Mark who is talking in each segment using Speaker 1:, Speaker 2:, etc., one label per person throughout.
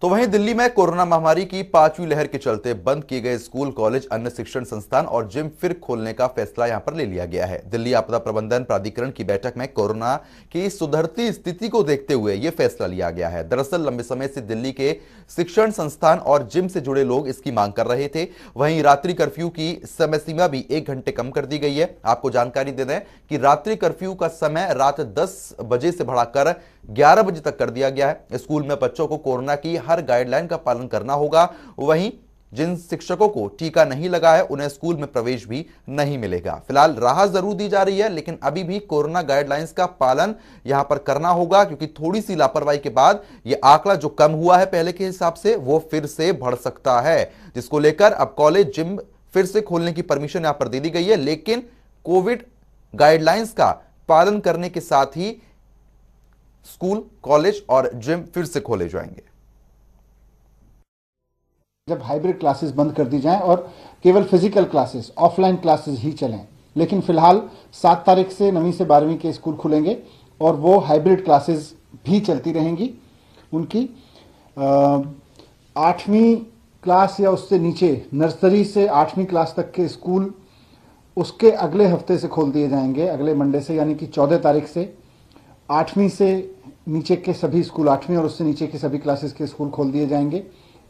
Speaker 1: तो वहीं दिल्ली में कोरोना महामारी की पांचवी लहर के चलते बंद किए गए स्कूल कॉलेज अन्य शिक्षण संस्थान और जिम फिर खोलने का फैसला यहां पर ले लिया गया है दिल्ली आपदा प्रबंधन प्राधिकरण की बैठक में कोरोना की सुधरती स्थिति को देखते हुए यह फैसला लिया गया है दरअसल लंबे समय से दिल्ली के शिक्षण संस्थान और जिम से जुड़े लोग इसकी मांग कर रहे थे वहीं रात्रि कर्फ्यू की समय सीमा भी एक घंटे कम कर दी गई है आपको जानकारी दे दें कि रात्रि कर्फ्यू का समय रात दस बजे से बढ़ाकर 11 बजे तक कर दिया गया है स्कूल में बच्चों को कोरोना की हर गाइडलाइन का पालन करना होगा वहीं जिन शिक्षकों को टीका नहीं लगा है उन्हें स्कूल में प्रवेश भी नहीं मिलेगा फिलहाल राहत जरूर दी जा रही है लेकिन अभी भी कोरोना गाइडलाइंस का पालन यहां पर करना होगा क्योंकि थोड़ी सी लापरवाही के बाद यह आंकड़ा जो कम हुआ है पहले के हिसाब से वो फिर से बढ़ सकता है जिसको लेकर अब कॉलेज जिम फिर से खोलने की परमिशन यहां पर दे दी गई है लेकिन कोविड गाइडलाइंस का पालन करने के साथ ही स्कूल कॉलेज और जिम फिर से खोले जाएंगे
Speaker 2: जब हाइब्रिड क्लासेस बंद कर दी जाएं और केवल फिजिकल क्लासेस ऑफलाइन क्लासेस ही चलें लेकिन फिलहाल सात तारीख से नवीं से बारहवीं के स्कूल खुलेंगे और वो हाइब्रिड क्लासेस भी चलती रहेंगी उनकी आठवीं क्लास या उससे नीचे नर्सरी से आठवीं क्लास तक के स्कूल उसके अगले हफ्ते से खोल दिए जाएंगे अगले मंडे से यानी कि चौदह तारीख से आठवीं से नीचे के सभी स्कूल आठवीं और उससे नीचे के सभी क्लासेस के स्कूल खोल दिए जाएंगे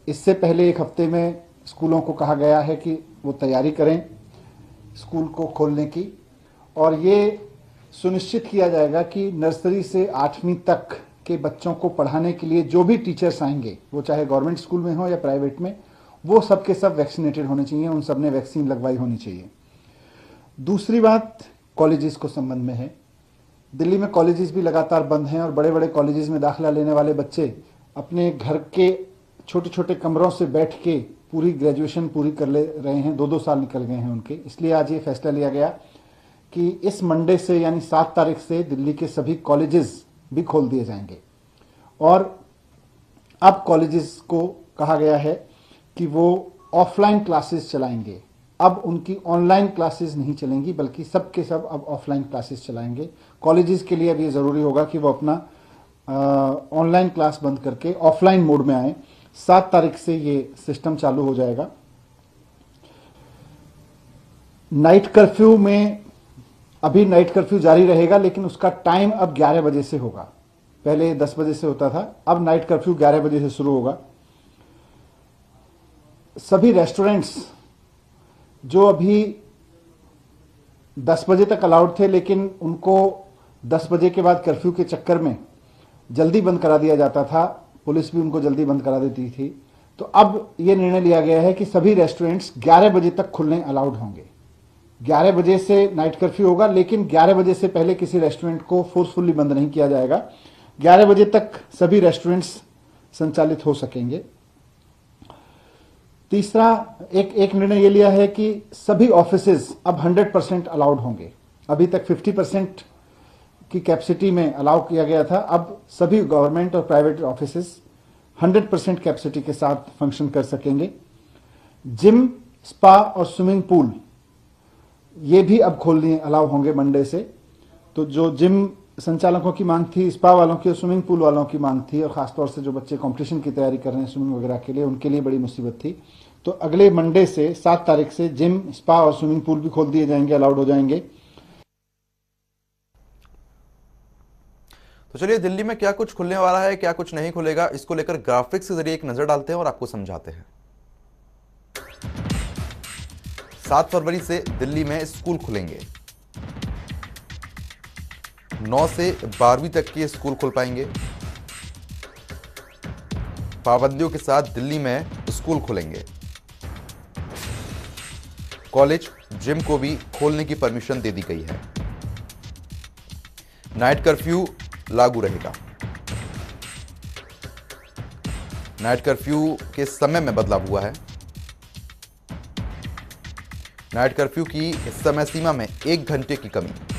Speaker 2: इससे पहले एक हफ्ते में स्कूलों को कहा गया है कि वो तैयारी करें स्कूल को खोलने की और ये सुनिश्चित किया जाएगा कि नर्सरी से आठवीं तक के बच्चों को पढ़ाने के लिए जो भी टीचर्स आएंगे वो चाहे गवर्नमेंट स्कूल में हो या प्राइवेट में वो सब के सब वैक्सीनेटेड होने चाहिए उन सब ने वैक्सीन लगवाई होनी चाहिए दूसरी बात कॉलेजेस को संबंध में है दिल्ली में कॉलेजेस भी लगातार बंद हैं और बड़े बड़े कॉलेजेस में दाखिला लेने वाले बच्चे अपने घर के छोटे छोटे कमरों से बैठ के पूरी ग्रेजुएशन पूरी कर ले रहे हैं दो दो साल निकल गए हैं उनके इसलिए आज ये फैसला लिया गया कि इस मंडे से यानी सात तारीख से दिल्ली के सभी कॉलेजेस भी खोल दिए जाएंगे और अब कॉलेजेस को कहा गया है कि वो ऑफलाइन क्लासेस चलाएंगे अब उनकी ऑनलाइन क्लासेस नहीं चलेंगी बल्कि सब के सब अब ऑफलाइन क्लासेस चलाएंगे कॉलेजेस के लिए अब ये ज़रूरी होगा कि वो अपना ऑनलाइन क्लास बंद करके ऑफलाइन मोड में आए सात तारीख से ये सिस्टम चालू हो जाएगा नाइट कर्फ्यू में अभी नाइट कर्फ्यू जारी रहेगा लेकिन उसका टाइम अब 11 बजे से होगा पहले 10 बजे से होता था अब नाइट कर्फ्यू 11 बजे से शुरू होगा सभी रेस्टोरेंट्स जो अभी 10 बजे तक अलाउड थे लेकिन उनको 10 बजे के बाद कर्फ्यू के चक्कर में जल्दी बंद करा दिया जाता था पुलिस भी उनको जल्दी बंद करा देती थी तो अब ये निर्णय लिया गया है कि सभी रेस्टोरेंट्स 11 बजे तक खुलने अलाउड होंगे 11 बजे से नाइट कर्फ्यू होगा लेकिन 11 बजे से पहले किसी रेस्टोरेंट को फोर्सफुली बंद नहीं किया जाएगा 11 बजे तक सभी रेस्टोरेंट्स संचालित हो सकेंगे तीसरा एक एक निर्णय ये लिया है कि सभी ऑफिस अब 100 परसेंट अलाउड होंगे अभी तक 50 परसेंट की कैपेसिटी में अलाउ किया गया था अब सभी गवर्नमेंट और प्राइवेट ऑफिस 100 परसेंट कैपेसिटी के साथ फंक्शन कर सकेंगे जिम स्पा और स्विमिंग पूल ये भी अब खोलने अलाउ होंगे मंडे से तो जो जिम संचालकों की मांग थी स्पा वालों की और स्विमिंग पूल वालों की मांग थी और ख़ासतौर से जो बच्चे कॉम्पिटिशन की तैयारी कर रहे हैं स्विमिंग वगैरह के लिए उनके लिए बड़ी मुसीबत थी तो अगले मंडे से सात तारीख से जिम स्पा और स्विमिंग पूल भी खोल दिए जाएंगे अलाउड हो जाएंगे
Speaker 1: तो चलिए दिल्ली में क्या कुछ खुलने वाला है क्या कुछ नहीं खुलेगा इसको लेकर ग्राफिक्स के जरिए एक नजर डालते हैं और आपको समझाते हैं सात फरवरी से दिल्ली में स्कूल खुलेंगे नौ से बारहवीं तक के स्कूल खुल पाएंगे पाबंदियों के साथ दिल्ली में स्कूल खुलेंगे कॉलेज जिम को भी खोलने की परमिशन दे दी गई है नाइट कर्फ्यू लागू रहेगा नाइट कर्फ्यू के समय में बदलाव हुआ है नाइट कर्फ्यू की समय सीमा में एक घंटे की कमी